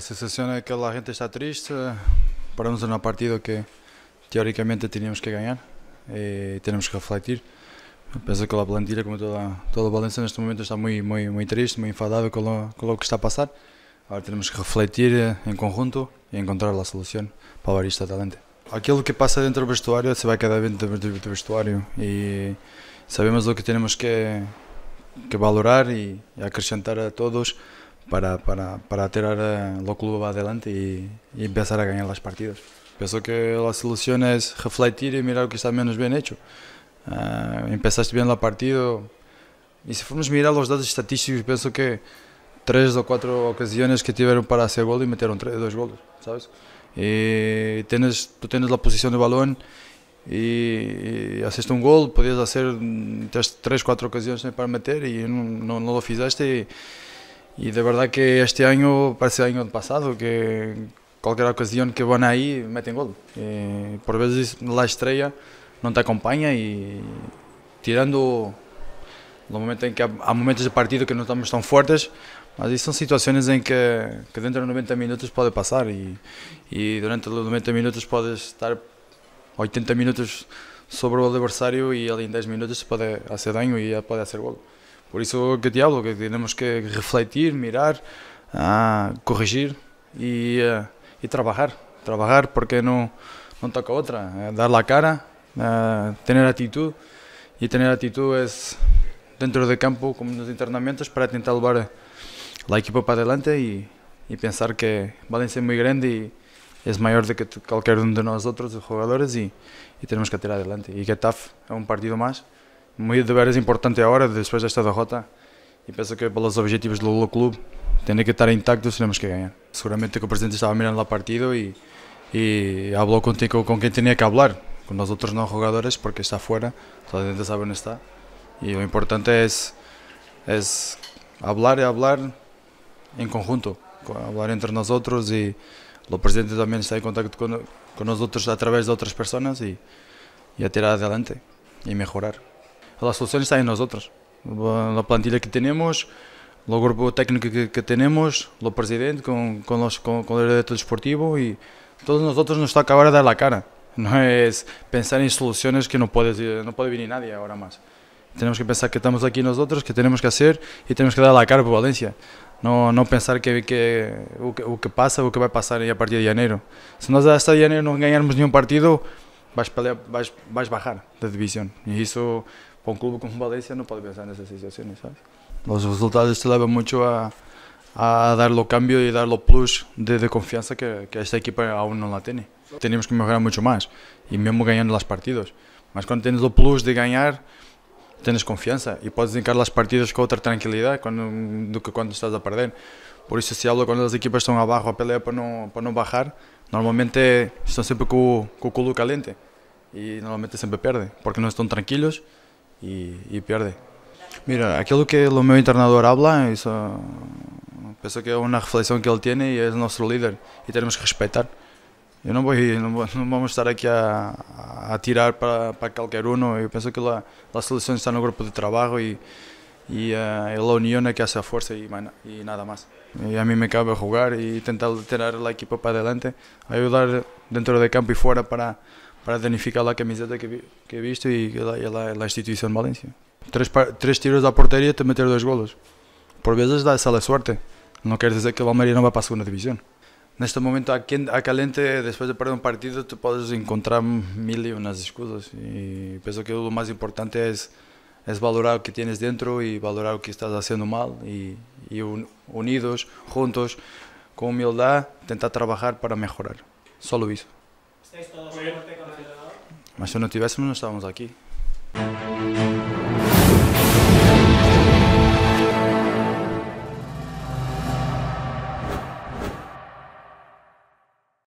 a sensação é que a gente está triste. Paramos numa partida que teoricamente tínhamos que ganhar e eh, temos que refletir. Penso que a plantilha como toda, toda a Valência, neste momento está muito, muito, muito triste, muito enfadada com, com o que está a passar. Agora temos que refletir em eh, conjunto e encontrar a solução para o Barista talente Aquilo que passa dentro do vestuário se vai cada vez dentro do vestuário e sabemos o que temos que, que valorar e acrescentar a todos. para, para, para tirar el eh, club adelante y, y, empezar a ganar las partidas. Pienso que la solución es refletir y mirar lo que está menos bien hecho. Eh, empezaste bien la partido y si fuimos a mirar los datos estadísticos, pienso que tres o cuatro ocasiones que tuvieron para hacer gol y metieron tres, dos goles, ¿sabes? Y tienes, tú tienes la posición de balón y, haces un gol, podías hacer tres, tres cuatro ocasiones para meter y no, lo hiciste. e de verdade que este ano parece ano año passado que qualquer ocasião que vão aí metem gol. Eh, por vezes lá estreia não te acompanha e tirando no momento em que há momentos de partido que não estamos tão fortes mas isso são situações em que, que dentro de 90 minutos pode passar e, e durante os 90 minutos podes estar 80 minutos sobre o adversário e ali em 10 minutos pode fazer danho e pode fazer golo Por isso, que diablo que tenemos que refletir, mirar, ah, corrigir eh, y, trabajar. Trabajar porque no, no toca otra. Eh, dar la cara, eh, tener actitud. Y tener actitud dentro del campo como los internamientos para intentar llevar la equipa para adelante y, pensar que Valencia es muy grande y es mayor de que cualquier uno de nosotros, los jugadores, y, y tenemos que tirar adelante. Y Getafe es un partido más meu dever é importante después de esta derrota, y pienso que pelos objetivos del club tiene que estar intactos, tenemos que ganar. Seguramente que o presidente estaba mirando la partido y habló contigo com quem tinha que hablar, con nosotros outros jugadores porque está afuera, toda a gente sabe onde está. y lo importante es hablar y hablar en conjunto, hablar entre nosotros y el presidente también está en contacto con nosotros a través através de otras personas y a tirar adelante y mejorar. Pues la solución está en nosotros, pues, la plantilla que tenemos, el grupo técnico que, tenemos, el presidente, con con los, con y todos nosotros nos toca ahora dar la cara. No es pensar en soluciones que no puede, no puede venir nadie ahora más. Tenemos que pensar que estamos aquí nosotros, que tenemos que hacer y tenemos que dar la cara por Valencia. No, no pensar que, que, que, pasa o que va a pasar a partir de enero. Si no hasta enero no ganamos ni un partido, vas, vas a bajar de división. Y eso para un club como Valencia no puede pensar en esas situaciones, ¿sabes? Los resultados te llevan mucho a, a dar o cambio y dar o plus de, de confianza que, que, esta equipa aún no la tiene. Tenemos que mejorar mucho más y mismo ganando los partidos. Mas cuando tienes o plus de ganar, tienes confianza y puedes encarar los partidos con otra tranquilidad cuando, do que cuando estás a perder. Por eso se habla cuando las equipas están abajo a pelear é para no, para no bajar, normalmente están siempre com con el culo caliente y normalmente siempre pierden porque no están tranquilos y, e Mira, aquilo que o meu internador habla, eso penso que es una reflexión que él tiene y es nuestro líder y tenemos que respetar. Yo no voy a estar aquí a, a tirar para, para uno, um. pienso que la solución está está el grupo de trabajo y uh, la unión es que hace fuerza y, nada más. Y a mí me cabe jugar y intentar tener la equipo para adelante, ayudar dentro de campo y fuera para, para danificar la camiseta que, he visto y la, la, institución Valencia. Tres, tres, tiros a portería te meter dos goles. Por veces da esa la suerte. No quiere decir que el Almería no va a pasar una división. En este momento, a quien a Caliente, después de perder un partido, te puedes encontrar mil y unas excusas. Y pienso que lo más importante es, es valorar lo que tienes dentro y valorar lo que estás haciendo mal. Y, unidos, juntos, con humildad, intentar trabajar para mejorar. Solo eso. ¿Estáis todos Mas se não tivéssemos, não estávamos aqui.